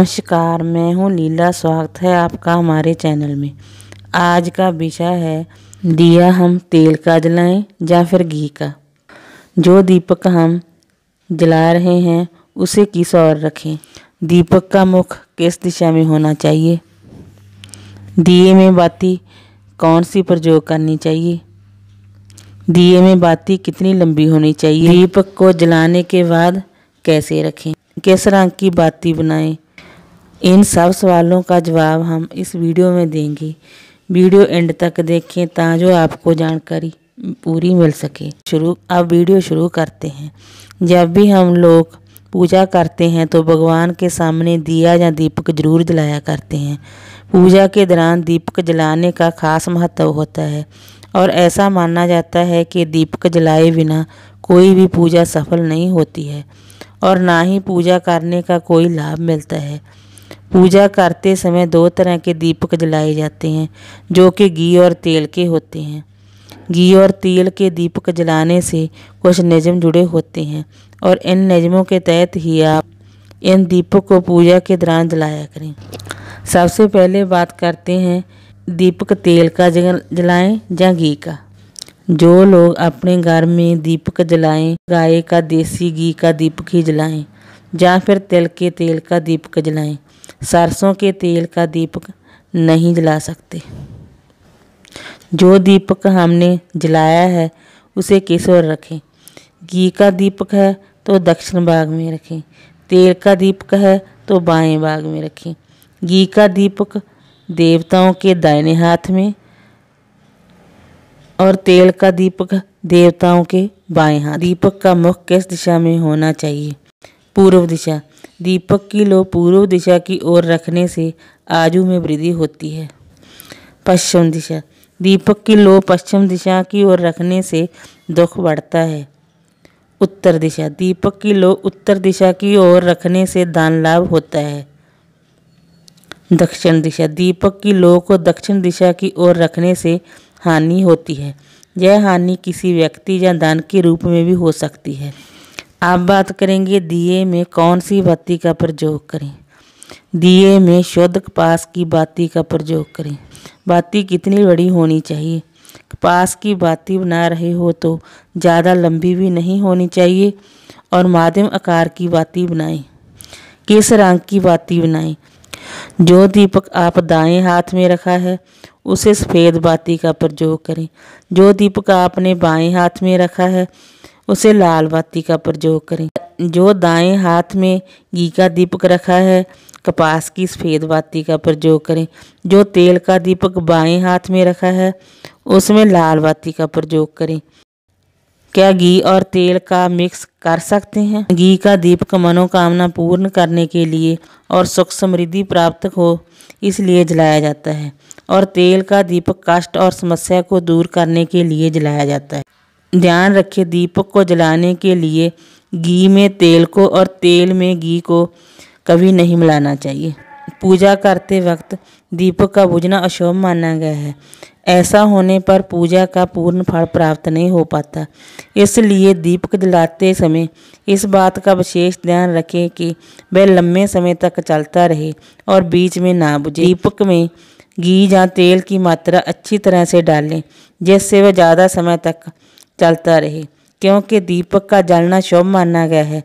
नमस्कार मैं हूं लीला स्वागत है आपका हमारे चैनल में आज का विषय है दिया हम तेल का जलाएं या फिर घी का जो दीपक हम जला रहे हैं उसे किस और रखें दीपक का मुख किस दिशा में होना चाहिए दिए में बाती कौन सी प्रयोग करनी चाहिए दिए में बाती कितनी लंबी होनी चाहिए दीपक को जलाने के बाद कैसे रखें किस रंग की बाती बनाएं इन सब सवालों का जवाब हम इस वीडियो में देंगे वीडियो एंड तक देखें ताजो आपको जानकारी पूरी मिल सके शुरू अब वीडियो शुरू करते हैं जब भी हम लोग पूजा करते हैं तो भगवान के सामने दिया या दीपक जरूर जलाया करते हैं पूजा के दौरान दीपक जलाने का खास महत्व होता है और ऐसा माना जाता है कि दीपक जलाए बिना कोई भी पूजा सफल नहीं होती है और ना ही पूजा करने का कोई लाभ मिलता है पूजा करते समय दो तरह के दीपक जलाए जाते हैं जो कि घी और तेल के होते हैं घी और तेल के दीपक जलाने से कुछ निजम जुड़े होते हैं और इन निजमों के तहत ही आप इन दीपक को पूजा के दौरान जलाया करें सबसे पहले बात करते हैं दीपक तेल का जलाएं या घी का जो लोग अपने घर में दीपक जलाएं गाय का देसी घी का दीपक ही जलाएं या फिर तिल के तेल का दीपक जलाएं सरसों के तेल का दीपक नहीं जला सकते जो दीपक हमने जलाया है उसे किस ओर रखें घी का दीपक है तो दक्षिण भाग में रखें तेल का दीपक है तो बाएं भाग में रखें घी का दीपक देवताओं के दाहिने हाथ में और तेल का दीपक देवताओं के बाएं हाथ दीपक का मुख किस दिशा में होना चाहिए पूर्व दिशा दीपक की लो पूर्व दिशा की ओर रखने से आजू में वृद्धि होती है पश्चिम दिशा दीपक की लो पश्चिम दिशा की ओर रखने से दुख बढ़ता है उत्तर दिशा दीपक की लो उत्तर दिशा की ओर रखने से दान लाभ होता है दक्षिण दिशा दीपक की लो को दक्षिण दिशा की ओर रखने से हानि होती है यह हानि किसी व्यक्ति या दान के रूप में भी हो सकती है आप बात करेंगे दिए में कौन सी बत्ती का प्रयोग करें दिए में शुद्ध कपास की बाती का प्रयोग करें बाती कितनी बड़ी होनी चाहिए कपास की बाती बना रहे हो तो ज़्यादा लंबी भी नहीं होनी चाहिए और माध्यम आकार की बाती बनाएं किस रंग की बाती बनाएं जो दीपक आप दाएं हाथ में रखा है उसे सफ़ेद बाती का प्रयोग करें जो दीपक आपने बाएं हाथ में रखा है उसे लाल बाती का प्रयोग करें जो दाएं हाथ में घी का दीपक रखा है कपास की सफ़ेद बाती का प्रयोग करें जो तेल का दीपक बाएं हाथ में रखा है उसमें लाल बाती का प्रयोग करें क्या घी और तेल का मिक्स कर सकते हैं घी का दीपक मनोकामना पूर्ण करने के लिए और सुख समृद्धि प्राप्त हो इसलिए जलाया जाता है और तेल का दीपक कष्ट और समस्या को दूर करने के लिए जलाया जाता है ध्यान रखें दीपक को जलाने के लिए घी में तेल को और तेल में घी को कभी नहीं मिलाना चाहिए पूजा करते वक्त दीपक का बुझना अशुभ माना गया है ऐसा होने पर पूजा का पूर्ण फल प्राप्त नहीं हो पाता इसलिए दीपक जलाते समय इस बात का विशेष ध्यान रखें कि वह लंबे समय तक चलता रहे और बीच में ना बुझे दीपक में घी या तेल की मात्रा अच्छी तरह से डालें जिससे वह ज़्यादा समय तक चलता रहे क्योंकि दीपक का जलना शुभ माना गया है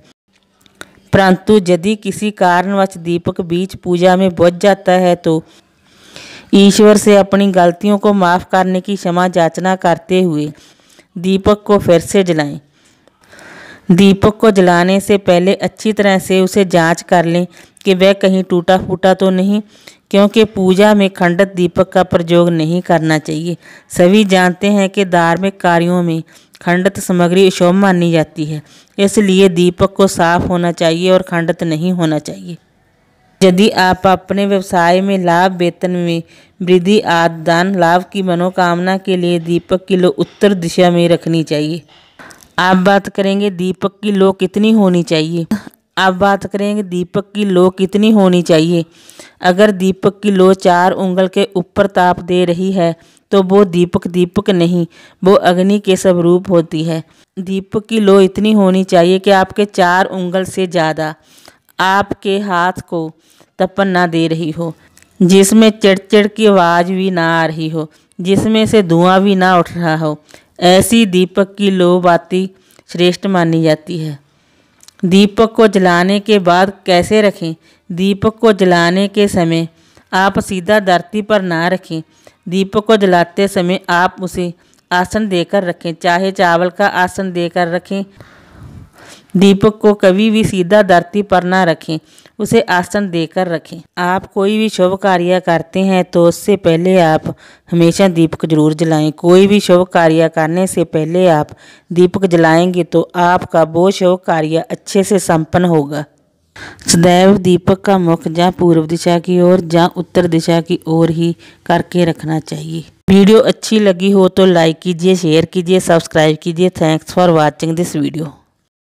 परंतु यदि किसी कारणवश दीपक बीच पूजा में बुझ जाता है तो ईश्वर से अपनी गलतियों को माफ़ करने की क्षमा जाचना करते हुए दीपक को फिर से जलाएं दीपक को जलाने से पहले अच्छी तरह से उसे जांच कर लें कि वह कहीं टूटा फूटा तो नहीं क्योंकि पूजा में खंडित दीपक का प्रयोग नहीं करना चाहिए सभी जानते हैं कि धार्मिक कार्यों में खंडित सामग्री अशुभ मानी जाती है इसलिए दीपक को साफ होना चाहिए और खंडित नहीं होना चाहिए यदि आप अपने व्यवसाय में लाभ वेतन में वृद्धि आदान लाभ की मनोकामना के लिए दीपक की लो उत्तर दिशा में रखनी चाहिए आप बात करेंगे दीपक की लो कितनी होनी चाहिए आप बात करेंगे दीपक की लो कितनी होनी चाहिए अगर दीपक की लो चार उंगल के ऊपर ताप दे रही है तो वो दीपक दीपक नहीं वो अग्नि के स्वरूप होती है दीपक की लो इतनी होनी चाहिए कि आपके चार उंगल से ज़्यादा आपके हाथ को तपन ना दे रही हो जिसमें चिड़चिड़ की आवाज़ भी ना आ रही हो जिसमें से धुआं भी ना उठ रहा हो ऐसी दीपक की लो बाती श्रेष्ठ मानी जाती है दीपक को जलाने के बाद कैसे रखें दीपक को जलाने के समय आप सीधा धरती पर ना रखें दीपक को जलाते समय आप उसे आसन देकर रखें चाहे चावल का आसन देकर रखें दीपक को कभी भी सीधा धरती पर ना रखें उसे आसन देकर रखें आप कोई भी शुभ कार्य करते हैं तो उससे पहले आप हमेशा दीपक जरूर जलाएं कोई भी शुभ कार्य करने से पहले आप दीपक जलाएंगे तो आपका वो शुभ कार्य अच्छे से संपन्न होगा सदैव दीपक का मुख या पूर्व दिशा की ओर या उत्तर दिशा की ओर ही करके रखना चाहिए वीडियो अच्छी लगी हो तो लाइक कीजिए शेयर कीजिए सब्सक्राइब कीजिए thanks for watching this video